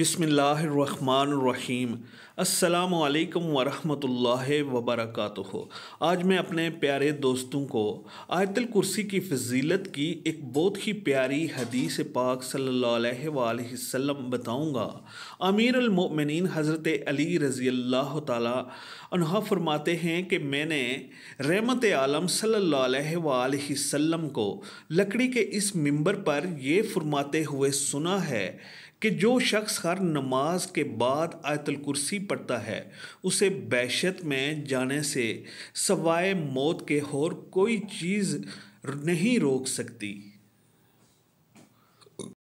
बिसमीम् अल्लाम वरहमतुल्लाहि वबरकातुहु आज मैं अपने प्यारे दोस्तों को आयतल कुर्सी की फजीलत की एक बहुत ही प्यारी हदीस पाक सल्लल्लाहु अलैहि वसल्लम बताऊंगा अमीर हज़रत अली रज़ी अल्लाह तहा फरमाते हैं कि मैंने रहमत आलम सल्लल्लाहु अलैहि वसल्लम को लकड़ी के इस मंबर पर यह फरमाते हुए सुना है कि जो शख्स हर नमाज के बाद आयतल कुर्सी पढ़ता है उसे बहशत में जाने से सवाए मौत के और कोई चीज़ नहीं रोक सकती